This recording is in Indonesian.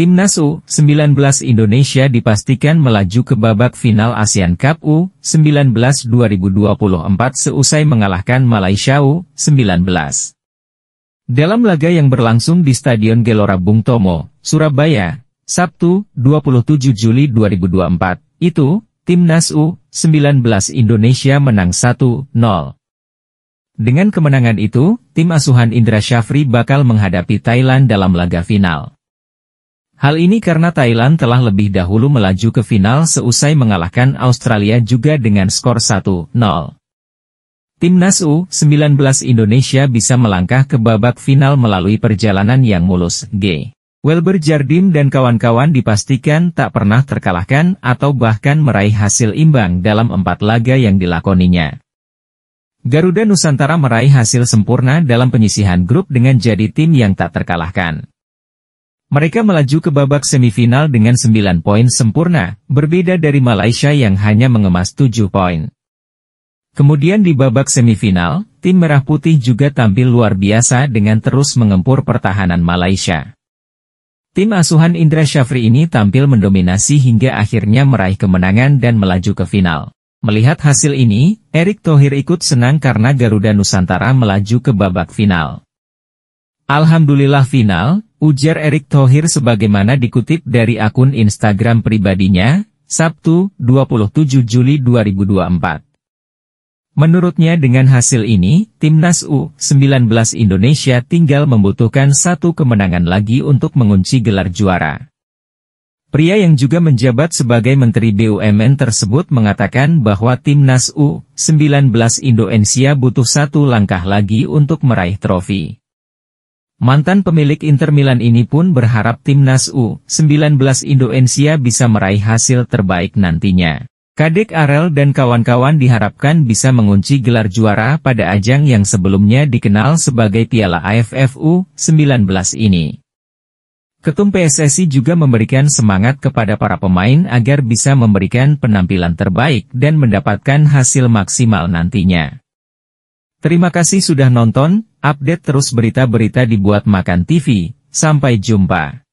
Timnas U-19 Indonesia dipastikan melaju ke babak final ASEAN Cup U-19 2024 seusai mengalahkan Malaysia U-19. Dalam laga yang berlangsung di Stadion Gelora Bung Tomo, Surabaya, Sabtu, 27 Juli 2024, itu, Timnas U-19 Indonesia menang 1-0. Dengan kemenangan itu, tim asuhan Indra Syafri bakal menghadapi Thailand dalam laga final. Hal ini karena Thailand telah lebih dahulu melaju ke final seusai mengalahkan Australia juga dengan skor 1-0. Timnas U19 Indonesia bisa melangkah ke babak final melalui perjalanan yang mulus, G. Welber Jardim dan kawan-kawan dipastikan tak pernah terkalahkan atau bahkan meraih hasil imbang dalam empat laga yang dilakoninya. Garuda Nusantara meraih hasil sempurna dalam penyisihan grup dengan jadi tim yang tak terkalahkan. Mereka melaju ke babak semifinal dengan 9 poin sempurna, berbeda dari Malaysia yang hanya mengemas 7 poin. Kemudian di babak semifinal, tim Merah Putih juga tampil luar biasa dengan terus mengempur pertahanan Malaysia. Tim asuhan Indra Syafri ini tampil mendominasi hingga akhirnya meraih kemenangan dan melaju ke final. Melihat hasil ini, Erik Thohir ikut senang karena Garuda Nusantara melaju ke babak final. Alhamdulillah final, ujar Erick Thohir sebagaimana dikutip dari akun Instagram pribadinya, Sabtu, 27 Juli 2024. Menurutnya dengan hasil ini, Timnas U-19 Indonesia tinggal membutuhkan satu kemenangan lagi untuk mengunci gelar juara. Pria yang juga menjabat sebagai Menteri BUMN tersebut mengatakan bahwa Timnas U-19 Indonesia butuh satu langkah lagi untuk meraih trofi. Mantan pemilik Inter Milan ini pun berharap timnas U19 Indonesia bisa meraih hasil terbaik nantinya. Kadek Arel dan kawan-kawan diharapkan bisa mengunci gelar juara pada ajang yang sebelumnya dikenal sebagai Piala AFF U19 ini. Ketum PSSI juga memberikan semangat kepada para pemain agar bisa memberikan penampilan terbaik dan mendapatkan hasil maksimal nantinya. Terima kasih sudah nonton, Update terus berita-berita dibuat Makan TV. Sampai jumpa.